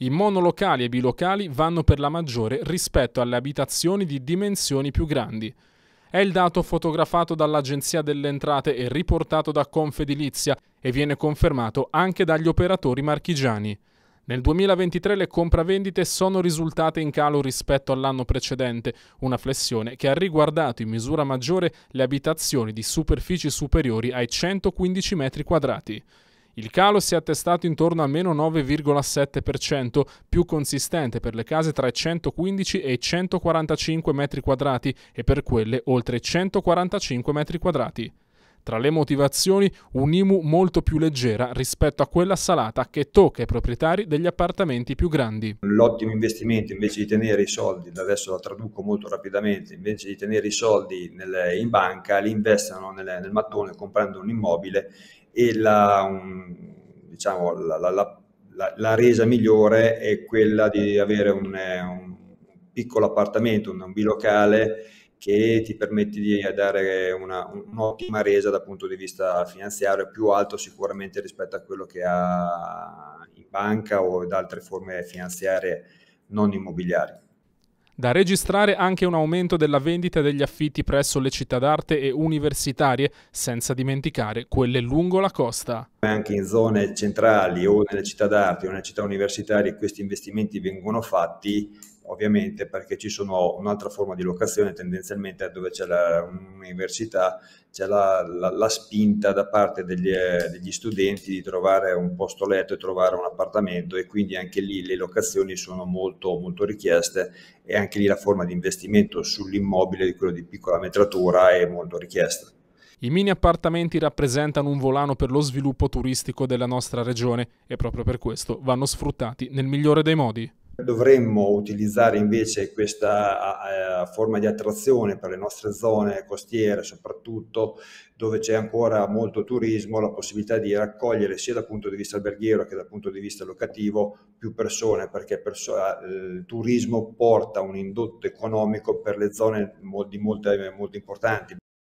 I monolocali e bilocali vanno per la maggiore rispetto alle abitazioni di dimensioni più grandi. È il dato fotografato dall'Agenzia delle Entrate e riportato da Confedilizia e viene confermato anche dagli operatori marchigiani. Nel 2023 le compravendite sono risultate in calo rispetto all'anno precedente, una flessione che ha riguardato in misura maggiore le abitazioni di superfici superiori ai 115 metri quadrati. Il calo si è attestato intorno al meno 9,7%, più consistente per le case tra i 115 e i 145 m2 e per quelle oltre i 145 m2. Tra le motivazioni, un'IMU molto più leggera rispetto a quella salata che tocca i proprietari degli appartamenti più grandi. L'ottimo investimento invece di tenere i soldi, adesso la traduco molto rapidamente, invece di tenere i soldi nel, in banca, li investono nel, nel, mattone comprando un immobile e la, un, diciamo, la, la, la, resa migliore è quella di avere un, un piccolo appartamento, un, un locale che ti permette di dare una, un'ottima resa dal punto di vista finanziario, più alto sicuramente rispetto a quello che ha in banca o da altre forme finanziarie non immobiliari. Da registrare anche un aumento della vendita degli affitti presso le città d'arte e universitarie, senza dimenticare quelle lungo la costa. Anche in zone centrali o nelle città d'arte o nelle città universitarie questi investimenti vengono fatti ovviamente perché ci sono un'altra forma di locazione, tendenzialmente dove c'è l'università c'è la, la, la, spinta da parte degli, eh, degli, studenti di trovare un posto letto e trovare un appartamento e quindi anche lì le locazioni sono molto, molto richieste e anche lì la forma di investimento sull'immobile di quello di piccola metratura è molto richiesta. I mini appartamenti rappresentano un volano per lo sviluppo turistico della nostra regione e proprio per questo vanno sfruttati nel migliore dei modi dovremmo utilizzare invece questa eh, forma di attrazione per le nostre zone costiere, soprattutto dove c'è ancora molto turismo, la possibilità di raccogliere sia dal punto di vista alberghiero che dal punto di vista locativo più persone, perché perso- il turismo porta un indotto economico per le zone di molto, molto importanti.